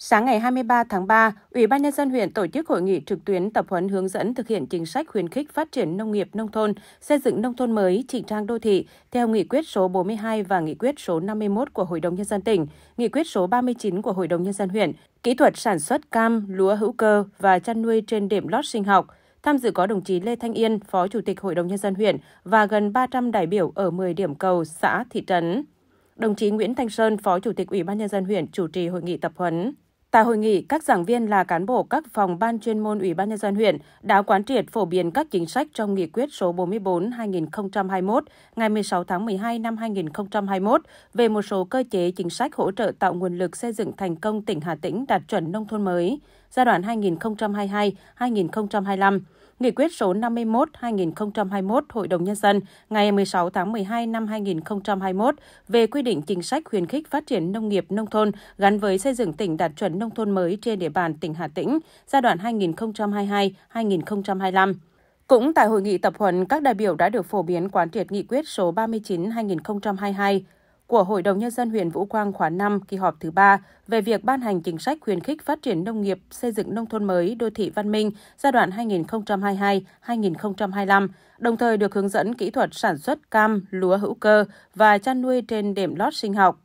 Sáng ngày 23 tháng 3, Ủy ban Nhân dân huyện tổ chức hội nghị trực tuyến tập huấn hướng dẫn thực hiện chính sách khuyến khích phát triển nông nghiệp nông thôn, xây dựng nông thôn mới, chỉnh trang đô thị theo nghị quyết số 42 và nghị quyết số 51 của Hội đồng Nhân dân tỉnh, nghị quyết số 39 của Hội đồng Nhân dân huyện, kỹ thuật sản xuất cam, lúa hữu cơ và chăn nuôi trên đệm lót sinh học. Tham dự có đồng chí Lê Thanh Yên, Phó Chủ tịch Hội đồng Nhân dân huyện và gần 300 đại biểu ở 10 điểm cầu, xã, thị trấn. Đồng chí Nguyễn Thanh Sơn, Phó Chủ tịch Ủy ban Nhân dân huyện chủ trì hội nghị tập huấn. Tại hội nghị, các giảng viên là cán bộ các phòng ban chuyên môn Ủy ban nhân dân huyện đã quán triệt phổ biến các chính sách trong nghị quyết số 44/2021 ngày 16 tháng 12 năm 2021 về một số cơ chế chính sách hỗ trợ tạo nguồn lực xây dựng thành công tỉnh Hà Tĩnh đạt chuẩn nông thôn mới giai đoạn 2022-2025 Nghị quyết số 51-2021 Hội đồng Nhân dân ngày 16 tháng 12 năm 2021 về quy định chính sách khuyến khích phát triển nông nghiệp nông thôn gắn với xây dựng tỉnh đạt chuẩn nông thôn mới trên địa bàn tỉnh Hà Tĩnh giai đoạn 2022-2025. Cũng tại hội nghị tập huấn, các đại biểu đã được phổ biến quán triệt nghị quyết số 39-2022 của Hội đồng Nhân dân huyện Vũ Quang khóa 5 kỳ họp thứ 3 về việc ban hành chính sách khuyến khích phát triển nông nghiệp, xây dựng nông thôn mới, đô thị văn minh giai đoạn 2022-2025, đồng thời được hướng dẫn kỹ thuật sản xuất cam, lúa hữu cơ và chăn nuôi trên đệm lót sinh học.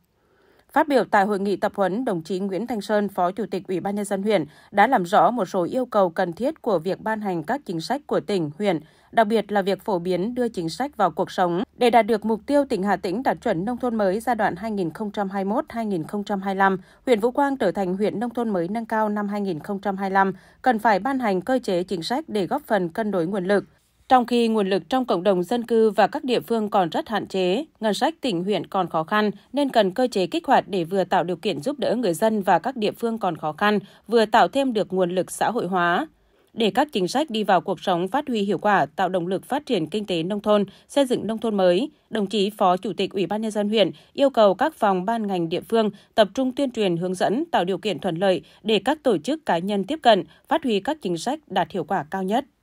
Phát biểu tại hội nghị tập huấn, đồng chí Nguyễn Thanh Sơn, Phó Chủ tịch Ủy ban nhân dân huyện đã làm rõ một số yêu cầu cần thiết của việc ban hành các chính sách của tỉnh, huyện, đặc biệt là việc phổ biến đưa chính sách vào cuộc sống để đạt được mục tiêu tỉnh Hà Tĩnh đạt chuẩn nông thôn mới giai đoạn 2021-2025, huyện Vũ Quang trở thành huyện nông thôn mới nâng cao năm 2025, cần phải ban hành cơ chế chính sách để góp phần cân đối nguồn lực. Trong khi nguồn lực trong cộng đồng dân cư và các địa phương còn rất hạn chế, ngân sách tỉnh huyện còn khó khăn nên cần cơ chế kích hoạt để vừa tạo điều kiện giúp đỡ người dân và các địa phương còn khó khăn, vừa tạo thêm được nguồn lực xã hội hóa để các chính sách đi vào cuộc sống phát huy hiệu quả, tạo động lực phát triển kinh tế nông thôn, xây dựng nông thôn mới, đồng chí Phó Chủ tịch Ủy ban nhân dân huyện yêu cầu các phòng ban ngành địa phương tập trung tuyên truyền hướng dẫn, tạo điều kiện thuận lợi để các tổ chức cá nhân tiếp cận, phát huy các chính sách đạt hiệu quả cao nhất.